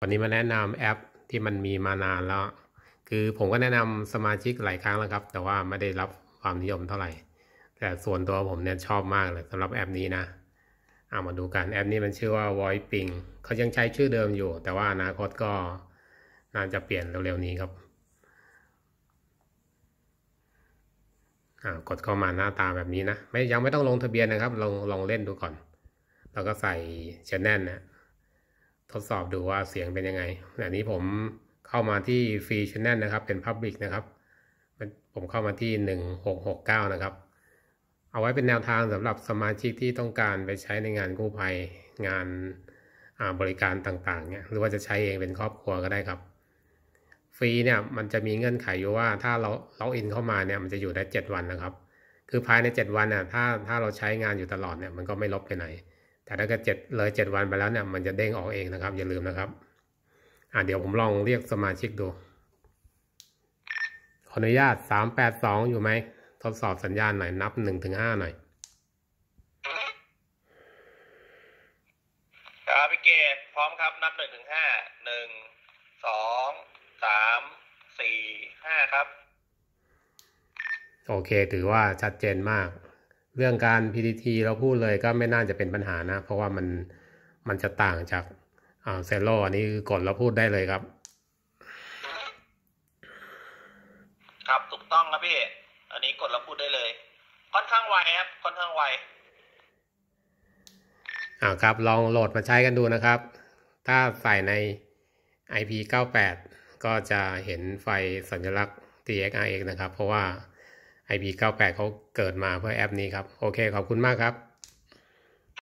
วันนี้มาแนะนำแอปที่มันมีมานานแล้ว คือผมก็แนะนำสมาชิกหลายครั้งแล้วครับ แต่ว่าไม่ได้รับความนิยมเท่าไหร่ แต่ส่วนตัวผมเนี่ยชอบมากเลยสำหรับแอปนี้นะเอามาดูกันแอปนี้มันชื่อว่า Voiping เขายังใช้ชื่อเดิมอยู่ แต่ว่าอนาคตก็น่าจะเปลี่ยนเร็วๆนี้ครับ กดเข้ามาหน้าตาแบบนี้นะ ไม่ยังไม่ต้องลงทะเบียนนะครับ ลองลองเล่นดูก่อน แล้วก็ใส่ชแนลนะทดสอบดูว่าเสียงเป็นยังไงแบบนี้ผมเข้ามาที่ฟรีชแนลนะครับเป็น Public นะครับ ผมเข้ามาที่1669นะครับเอาไว้เป็นแนวทางสำหรับสมาชิกที่ต้องการไปใช้ในงานกู้ภัยงานาบริการต่าง ๆเนี่ยหรือว่าจะใช้เองเป็นครอบครัว ก็ได้ครับ ฟรีเนี่ยมันจะมีเงื่อนไขอยู่ว่าถ้าเราล็อกอินเข้ามาเนี่ยมันจะอยู่ได้ 7 วันนะครับ คือภายใน 7 วันน่ะถ้าถ้าเราใช้งานอยู่ตลอดเนี่ยมันก็ไม่ลบไปไหนแต่ถ้าเกิดเจ็ดเลยเจ็ดวันไปแล้วเนี่ยมันจะเด้งออกเองนะครับอย่าลืมนะครับ อ่าเดี๋ยวผมลองเรียกสมาชิกดู ขออนุญาตสามแปดสองอยู่ไหมทดสอบสัญญาณหน่อยนับหนึ่งถึงห้าหน่อยครับพี่เกดพร้อมครับนับหนึ่งถึงห้าหนึ่งสองสามสี่ห้าครับ โอเคถือว่าชัดเจนมากเรื่องการ PTT เราพูดเลยก็ไม่น่าจะเป็นปัญหานะ เพราะว่ามันมันจะต่างจากเซลล์อันนี้กดเราพูดได้เลยครับ ครับถูกต้องครับพี่ อันนี้กดเราพูดได้เลย ค่อนข้างไวครับค่อนข้างไวอ่าครับ ลองโหลดมาใช้กันดูนะครับ ถ้าใส่ใน IP98 ก็จะเห็นไฟสัญลักษณ์ TXRX นะครับเพราะว่า IP98 เขาเกิดมาเพื่อแอปนี้ครับ โอเค ขอบคุณมากครับ